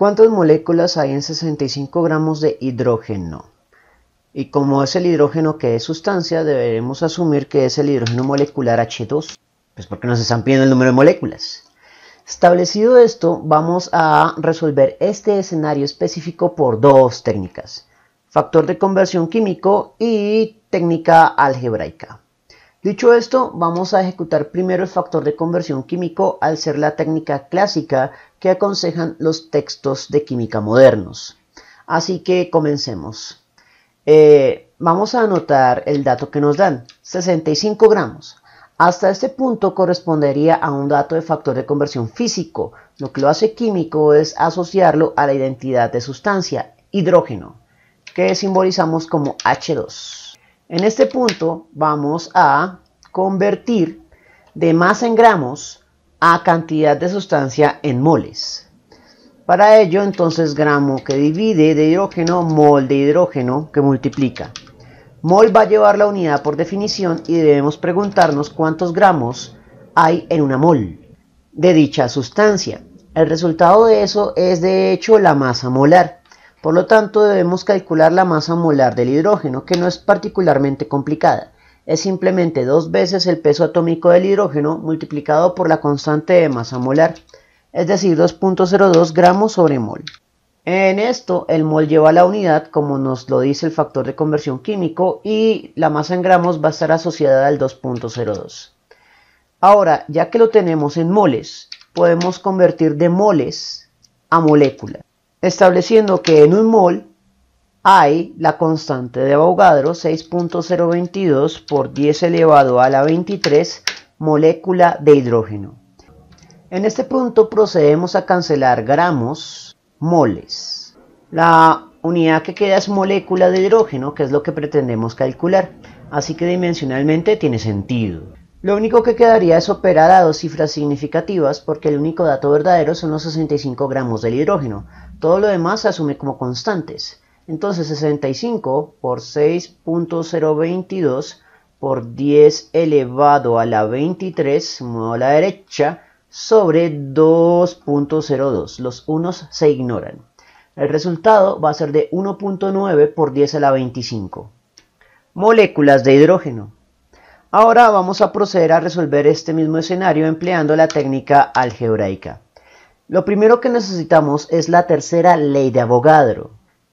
¿Cuántas moléculas hay en 65 gramos de hidrógeno? Y como es el hidrógeno que es sustancia, deberemos asumir que es el hidrógeno molecular H2, pues porque nos están pidiendo el número de moléculas. Establecido esto, vamos a resolver este escenario específico por dos técnicas, factor de conversión químico y técnica algebraica. Dicho esto, vamos a ejecutar primero el factor de conversión químico al ser la técnica clásica que aconsejan los textos de química modernos. Así que comencemos. Eh, vamos a anotar el dato que nos dan, 65 gramos. Hasta este punto correspondería a un dato de factor de conversión físico. Lo que lo hace químico es asociarlo a la identidad de sustancia, hidrógeno, que simbolizamos como H2. En este punto vamos a convertir de masa en gramos a cantidad de sustancia en moles. Para ello entonces gramo que divide de hidrógeno, mol de hidrógeno que multiplica. Mol va a llevar la unidad por definición y debemos preguntarnos cuántos gramos hay en una mol de dicha sustancia. El resultado de eso es de hecho la masa molar. Por lo tanto, debemos calcular la masa molar del hidrógeno, que no es particularmente complicada. Es simplemente dos veces el peso atómico del hidrógeno multiplicado por la constante de masa molar, es decir, 2.02 gramos sobre mol. En esto, el mol lleva la unidad, como nos lo dice el factor de conversión químico, y la masa en gramos va a estar asociada al 2.02. Ahora, ya que lo tenemos en moles, podemos convertir de moles a molécula estableciendo que en un mol hay la constante de Avogadro 6.022 por 10 elevado a la 23 molécula de hidrógeno. En este punto procedemos a cancelar gramos, moles. La unidad que queda es molécula de hidrógeno, que es lo que pretendemos calcular. Así que dimensionalmente tiene sentido. Lo único que quedaría es operar a dos cifras significativas porque el único dato verdadero son los 65 gramos del hidrógeno. Todo lo demás se asume como constantes. Entonces 65 por 6.022 por 10 elevado a la 23, muevo a la derecha, sobre 2.02. Los unos se ignoran. El resultado va a ser de 1.9 por 10 a la 25. Moléculas de hidrógeno. Ahora vamos a proceder a resolver este mismo escenario empleando la técnica algebraica. Lo primero que necesitamos es la tercera ley de Avogadro.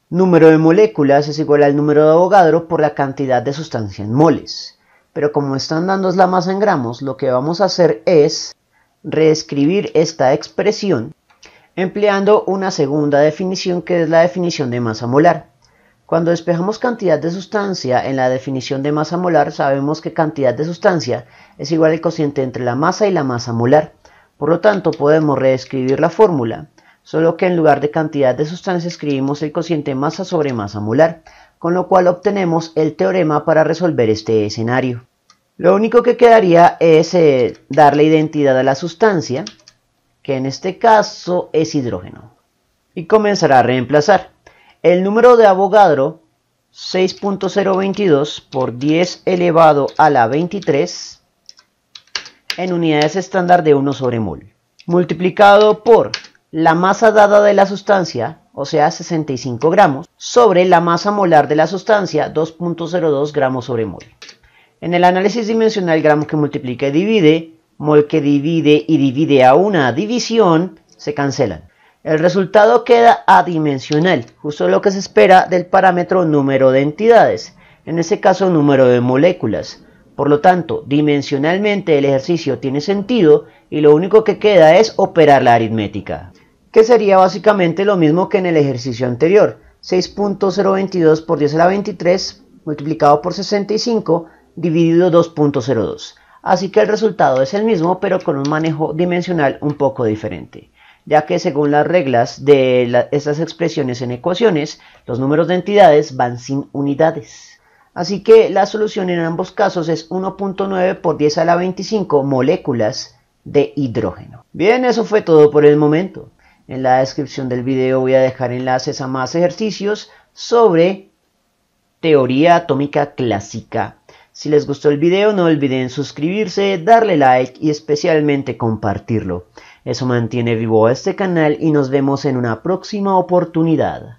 Número de moléculas es igual al número de Avogadro por la cantidad de sustancia en moles. Pero como están dando la masa en gramos, lo que vamos a hacer es reescribir esta expresión empleando una segunda definición que es la definición de masa molar. Cuando despejamos cantidad de sustancia en la definición de masa molar, sabemos que cantidad de sustancia es igual al cociente entre la masa y la masa molar. Por lo tanto, podemos reescribir la fórmula, solo que en lugar de cantidad de sustancia escribimos el cociente masa sobre masa molar, con lo cual obtenemos el teorema para resolver este escenario. Lo único que quedaría es dar eh, darle identidad a la sustancia, que en este caso es hidrógeno, y comenzará a reemplazar. El número de Avogadro 6.022 por 10 elevado a la 23 en unidades estándar de 1 sobre mol, multiplicado por la masa dada de la sustancia, o sea 65 gramos, sobre la masa molar de la sustancia, 2.02 gramos sobre mol. En el análisis dimensional, gramos que multiplica y divide, mol que divide y divide a una división, se cancelan. El resultado queda adimensional, justo lo que se espera del parámetro número de entidades, en este caso número de moléculas. Por lo tanto, dimensionalmente el ejercicio tiene sentido y lo único que queda es operar la aritmética, que sería básicamente lo mismo que en el ejercicio anterior, 6.022 por 10 a la 23 multiplicado por 65 dividido 2.02. Así que el resultado es el mismo pero con un manejo dimensional un poco diferente ya que según las reglas de estas expresiones en ecuaciones, los números de entidades van sin unidades. Así que la solución en ambos casos es 1.9 por 10 a la 25 moléculas de hidrógeno. Bien, eso fue todo por el momento. En la descripción del video voy a dejar enlaces a más ejercicios sobre teoría atómica clásica. Si les gustó el video no olviden suscribirse, darle like y especialmente compartirlo. Eso mantiene vivo este canal y nos vemos en una próxima oportunidad.